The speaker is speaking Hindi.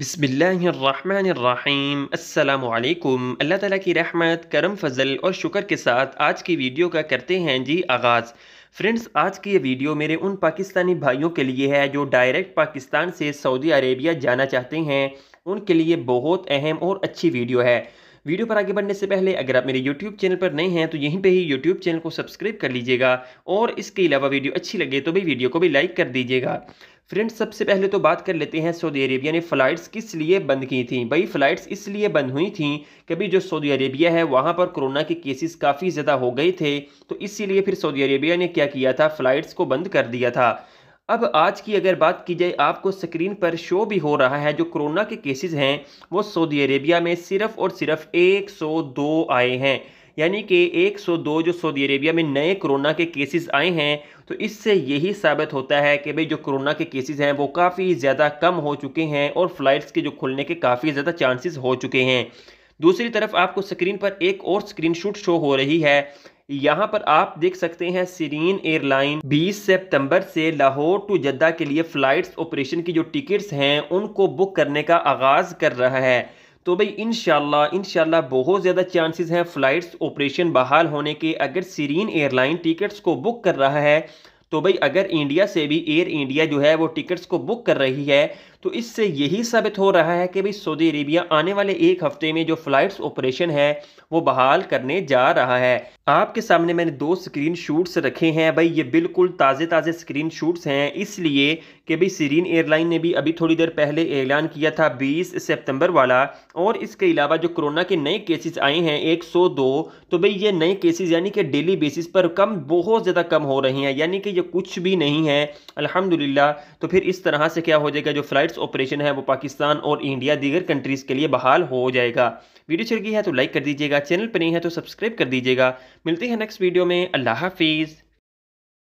बिसमीम अल्लाम अल्लाह ताला की रहमत करम फजल और शुक्र के साथ आज की वीडियो का करते हैं जी आगाज़ फ्रेंड्स आज की ये वीडियो मेरे उन पाकिस्तानी भाइयों के लिए है जो डायरेक्ट पाकिस्तान से सऊदी अरेबिया जाना चाहते हैं उनके लिए बहुत अहम और अच्छी वीडियो है वीडियो पर आगे बढ़ने से पहले अगर आप मेरे YouTube चैनल पर नए हैं तो यहीं पे ही YouTube चैनल को सब्सक्राइब कर लीजिएगा और इसके अलावा वीडियो अच्छी लगे तो भी वीडियो को भी लाइक कर दीजिएगा फ्रेंड्स सबसे पहले तो बात कर लेते हैं सऊदी अरेबिया ने फ़्लाइट्स किस लिए बंद की थी भाई फ़्लाइट्स इसलिए बंद हुई थी कि अभी जो सऊदी अरेबिया है वहाँ पर कोरोना के केसेस काफ़ी ज़्यादा हो गए थे तो इसीलिए फिर सऊदी अरेबिया ने क्या किया था फ़्लाइट्स को बंद कर दिया था अब आज की अगर बात की जाए आपको स्क्रीन पर शो भी हो रहा है जो कोरोना के केसेज हैं वो सऊदी अरेबिया में सिर्फ और सिर्फ एक आए हैं यानी कि 102 जो सऊदी अरेबिया में नए कोरोना के केसेस आए हैं तो इससे यही साबित होता है कि भाई जो कोरोना के केसेस हैं वो काफ़ी ज़्यादा कम हो चुके हैं और फ़्लाइट्स के जो खुलने के काफ़ी ज़्यादा चांसेस हो चुके हैं दूसरी तरफ आपको स्क्रीन पर एक और स्क्रीन शो हो रही है यहाँ पर आप देख सकते हैं सीरीन एयरलाइन 20 सितंबर से लाहौर टू जद्दा के लिए फ़्लाइट्स ऑपरेशन की जो टिकट्स हैं उनको बुक करने का आगाज़ कर रहा है तो भाई इन शाह शाला बहुत ज़्यादा चांसेस हैं फ़्लाइट्स ऑपरेशन बहाल होने के अगर सीरीन एयरलाइन टिकट्स को बुक कर रहा है तो भाई अगर इंडिया से भी एयर इंडिया जो है वो टिकट्स को बुक कर रही है तो इससे यही साबित हो रहा है कि भाई सऊदी अरेबिया आने वाले एक हफ्ते में जो फ्लाइट्स ऑपरेशन है वो बहाल करने जा रहा है आपके सामने मैंने दो स्क्रीन शूट्स रखे हैं भाई ये बिल्कुल ताज़े ताज़े स्क्रीन शूट्स हैं इसलिए कि भाई सीरीन एयरलाइन ने भी अभी थोड़ी देर पहले ऐलान किया था 20 सितंबर वाला और इसके अलावा जो कोरोना के नए केसेस आए हैं 102 तो भाई ये नए केसेस यानी कि डेली बेसिस पर कम बहुत ज़्यादा कम हो रहे हैं यानी कि ये कुछ भी नहीं है अल्हम्दुलिल्लाह तो फिर इस तरह से क्या हो जाएगा जो फ्लाइट राइट्स ऑपरेशन है वो पाकिस्तान और इंडिया दीगर कंट्रीज़ के लिए बहाल हो जाएगा वीडियो चल गई है तो लाइक कर दीजिएगा चैनल पर नहीं है तो सब्सक्राइब कर दीजिएगा मिलते हैं नेक्स्ट वीडियो में अल्लाह हाफिज़